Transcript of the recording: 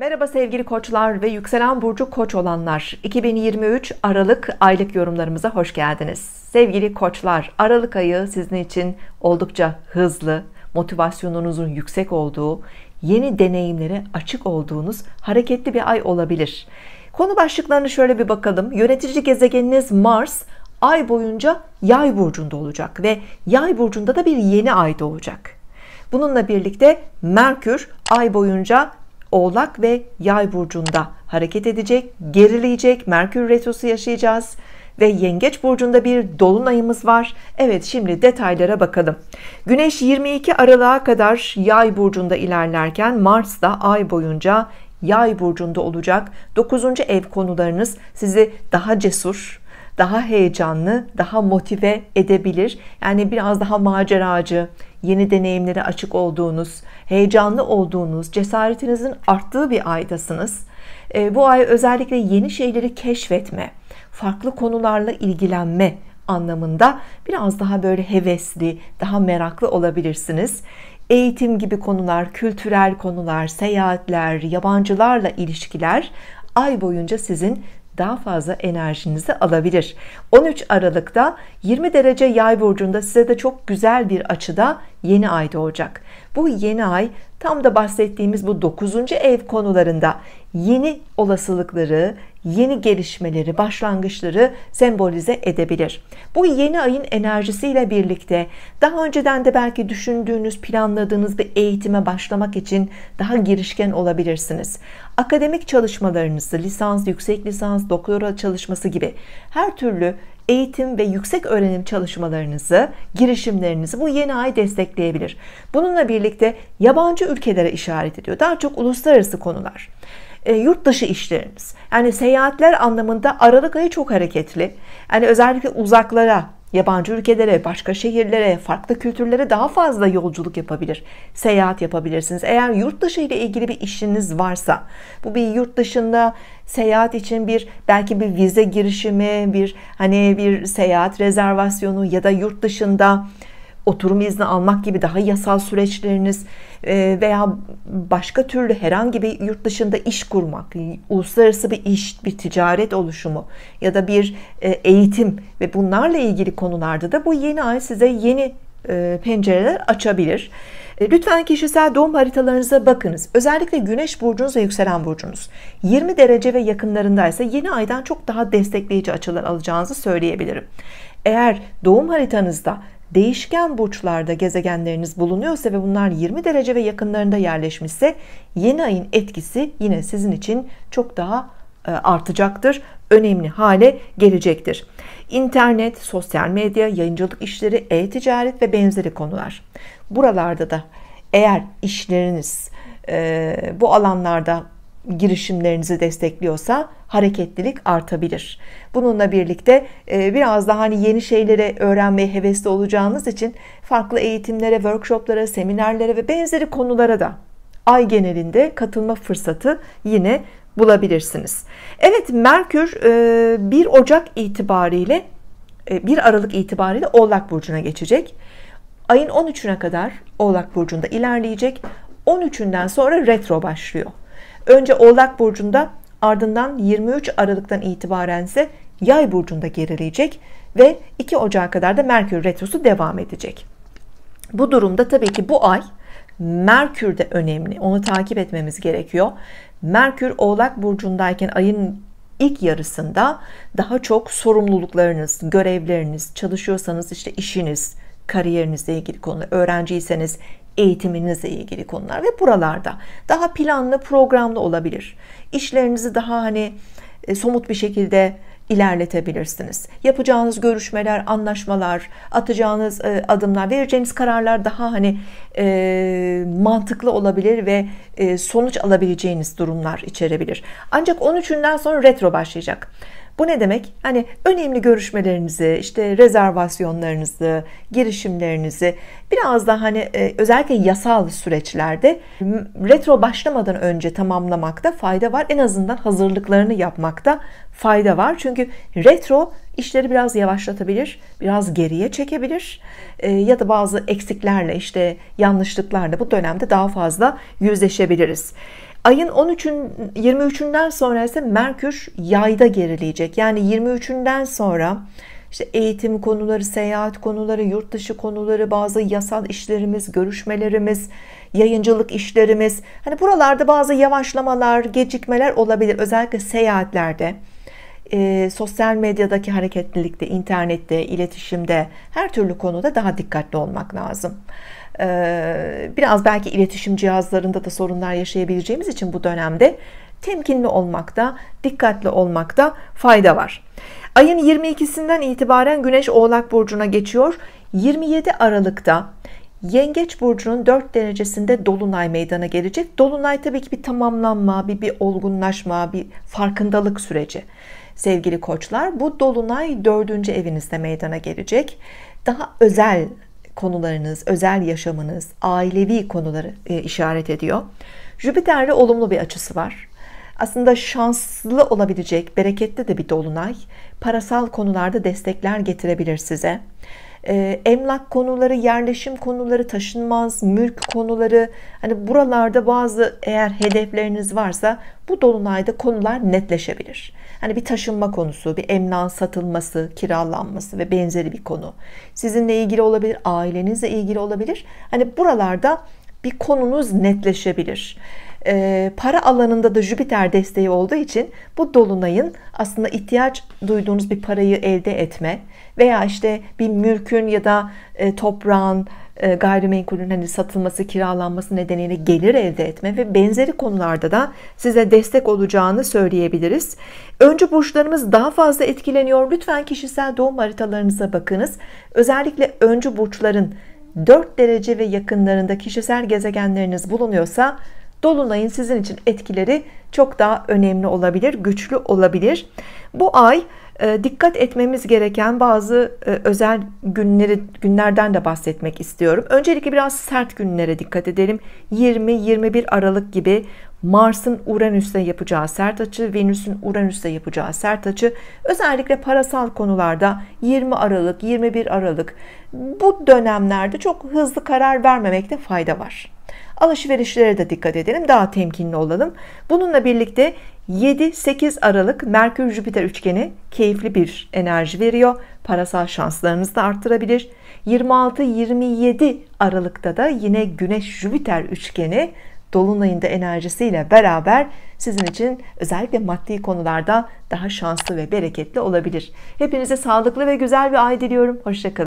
Merhaba sevgili koçlar ve yükselen burcu koç olanlar 2023 Aralık aylık yorumlarımıza hoş geldiniz sevgili koçlar Aralık ayı sizin için oldukça hızlı motivasyonunuzun yüksek olduğu yeni deneyimlere açık olduğunuz hareketli bir ay olabilir konu başlıklarını şöyle bir bakalım yönetici gezegeniniz Mars ay boyunca yay burcunda olacak ve yay burcunda da bir yeni ay doğacak Bununla birlikte Merkür ay boyunca Oğlak ve Yay burcunda hareket edecek, gerileyecek. Merkür retrosu yaşayacağız ve Yengeç burcunda bir dolunayımız var. Evet şimdi detaylara bakalım. Güneş 22 Aralık'a kadar Yay burcunda ilerlerken Mars da ay boyunca Yay burcunda olacak. 9. ev konularınız sizi daha cesur, daha heyecanlı, daha motive edebilir. Yani biraz daha maceracı, yeni deneyimlere açık olduğunuz, heyecanlı olduğunuz, cesaretinizin arttığı bir aydasınız. Ee, bu ay özellikle yeni şeyleri keşfetme, farklı konularla ilgilenme anlamında biraz daha böyle hevesli, daha meraklı olabilirsiniz. Eğitim gibi konular, kültürel konular, seyahatler, yabancılarla ilişkiler ay boyunca sizin daha fazla enerjinizi alabilir 13 Aralık'ta 20 derece yay burcunda size de çok güzel bir açıda yeni ay doğacak bu yeni ay tam da bahsettiğimiz bu 9. ev konularında yeni olasılıkları, yeni gelişmeleri, başlangıçları sembolize edebilir. Bu yeni ayın enerjisiyle birlikte daha önceden de belki düşündüğünüz, planladığınız bir eğitime başlamak için daha girişken olabilirsiniz. Akademik çalışmalarınızı, lisans, yüksek lisans, doktora çalışması gibi her türlü eğitim ve yüksek öğrenim çalışmalarınızı, girişimlerinizi bu yeni ay destekleyebilir. Bununla birlikte yabancı ülkelere işaret ediyor. Daha çok uluslararası konular. E, yurt dışı işlerimiz. Yani seyahatler anlamında Aralık ayı çok hareketli. Yani özellikle uzaklara, Yabancı ülkelere, başka şehirlere, farklı kültürlere daha fazla yolculuk yapabilir. Seyahat yapabilirsiniz. Eğer yurt dışı ile ilgili bir işiniz varsa, bu bir yurt dışında seyahat için bir belki bir vize girişimi, bir hani bir seyahat rezervasyonu ya da yurt dışında oturum izni almak gibi daha yasal süreçleriniz e, veya başka türlü herhangi bir yurt dışında iş kurmak, uluslararası bir iş, bir ticaret oluşumu ya da bir e, eğitim ve bunlarla ilgili konularda da bu yeni ay size yeni e, pencereler açabilir. Lütfen kişisel doğum haritalarınıza bakınız. Özellikle güneş burcunuz ve yükselen burcunuz. 20 derece ve yakınlarındaysa yeni aydan çok daha destekleyici açılar alacağınızı söyleyebilirim. Eğer doğum haritanızda değişken burçlarda gezegenleriniz bulunuyorsa ve bunlar 20 derece ve yakınlarında yerleşmişse yeni ayın etkisi yine sizin için çok daha e, artacaktır. Önemli hale gelecektir. İnternet, sosyal medya, yayıncılık işleri, e-ticaret ve benzeri konular. Buralarda da eğer işleriniz e, bu alanlarda girişimlerinizi destekliyorsa hareketlilik artabilir. Bununla birlikte e, biraz daha hani yeni şeylere öğrenmeye hevesli olacağınız için farklı eğitimlere, workshoplara, seminerlere ve benzeri konulara da ay genelinde katılma fırsatı yine bulabilirsiniz. Evet Merkür 1 e, Ocak itibariyle 1 e, Aralık itibariyle Oğlak Burcu'na geçecek. Ayın 13'üne kadar Oğlak Burcu'nda ilerleyecek. 13'ünden sonra retro başlıyor. Önce Oğlak Burcu'nda ardından 23 Aralık'tan itibaren ise Yay Burcu'nda gerileyecek ve 2 Ocak'a kadar da Merkür Retrosu devam edecek. Bu durumda tabii ki bu ay Merkür de önemli. Onu takip etmemiz gerekiyor. Merkür Oğlak Burcu'ndayken ayın ilk yarısında daha çok sorumluluklarınız, görevleriniz, çalışıyorsanız işte işiniz, kariyerinizle ilgili konular, öğrenciyseniz eğitiminizle ilgili konular ve buralarda daha planlı programlı olabilir. İşlerinizi daha hani e, somut bir şekilde ilerletebilirsiniz. Yapacağınız görüşmeler, anlaşmalar, atacağınız e, adımlar, vereceğiniz kararlar daha hani e, mantıklı olabilir ve e, sonuç alabileceğiniz durumlar içerebilir. Ancak 13'ünden sonra retro başlayacak. Bu ne demek? Hani önemli görüşmelerinizi, işte rezervasyonlarınızı, girişimlerinizi biraz daha hani e, özellikle yasal süreçlerde retro başlamadan önce tamamlamakta fayda var. En azından hazırlıklarını yapmakta fayda var. Çünkü retro işleri biraz yavaşlatabilir, biraz geriye çekebilir e, ya da bazı eksiklerle işte yanlışlıklarla bu dönemde daha fazla yüzleşebiliriz. Ayın 13'ün 23'ünden sonra ise Merkür yayda gerileyecek. Yani 23'ünden sonra işte eğitim konuları, seyahat konuları, yurt dışı konuları, bazı yasal işlerimiz, görüşmelerimiz, yayıncılık işlerimiz. Hani buralarda bazı yavaşlamalar, gecikmeler olabilir özellikle seyahatlerde e, sosyal medyadaki hareketlilikte, internette, iletişimde her türlü konuda daha dikkatli olmak lazım. E, biraz belki iletişim cihazlarında da sorunlar yaşayabileceğimiz için bu dönemde temkinli olmakta, dikkatli olmakta fayda var. Ayın 22'sinden itibaren Güneş Oğlak Burcu'na geçiyor. 27 Aralık'ta Yengeç burcunun 4 derecesinde dolunay meydana gelecek. Dolunay tabii ki bir tamamlanma, bir bir olgunlaşma, bir farkındalık süreci sevgili koçlar. Bu dolunay dördüncü evinizde meydana gelecek. Daha özel konularınız, özel yaşamınız, ailevi konuları e, işaret ediyor. Jüpiter'de olumlu bir açısı var. Aslında şanslı olabilecek, bereketli de bir dolunay. Parasal konularda destekler getirebilir size. Ee, emlak konuları, yerleşim konuları, taşınmaz, mülk konuları hani buralarda bazı eğer hedefleriniz varsa bu dolunayda konular netleşebilir. Hani bir taşınma konusu, bir emlak satılması, kiralanması ve benzeri bir konu. Sizinle ilgili olabilir, ailenizle ilgili olabilir. Hani buralarda bir konunuz netleşebilir e, para alanında da Jüpiter desteği olduğu için bu dolunayın aslında ihtiyaç duyduğunuz bir parayı elde etme veya işte bir mülkün ya da e, toprağın e, gayrimenkulün hani satılması kiralanması nedeniyle gelir elde etme ve benzeri konularda da size destek olacağını söyleyebiliriz. Öncü burçlarımız daha fazla etkileniyor. Lütfen kişisel doğum haritalarınıza bakınız. Özellikle öncü burçların 4 derece ve yakınlarında kişisel gezegenleriniz bulunuyorsa Dolunay'ın sizin için etkileri çok daha önemli olabilir, güçlü olabilir. Bu ay e, dikkat etmemiz gereken bazı e, özel günleri günlerden de bahsetmek istiyorum. Öncelikle biraz sert günlere dikkat edelim. 20-21 Aralık gibi Mars'ın Uranüs'te yapacağı sert açı, Venüs'ün Uranüs'te yapacağı sert açı, özellikle parasal konularda 20 Aralık, 21 Aralık bu dönemlerde çok hızlı karar vermemekte fayda var. Alışverişlere de dikkat edelim. Daha temkinli olalım. Bununla birlikte 7-8 Aralık Merkür Jüpiter üçgeni keyifli bir enerji veriyor. Parasal şanslarınızı da arttırabilir. 26-27 Aralık'ta da yine Güneş Jüpiter üçgeni dolunayında enerjisiyle beraber sizin için özellikle maddi konularda daha şanslı ve bereketli olabilir. Hepinize sağlıklı ve güzel bir ay diliyorum. Hoşçakalın.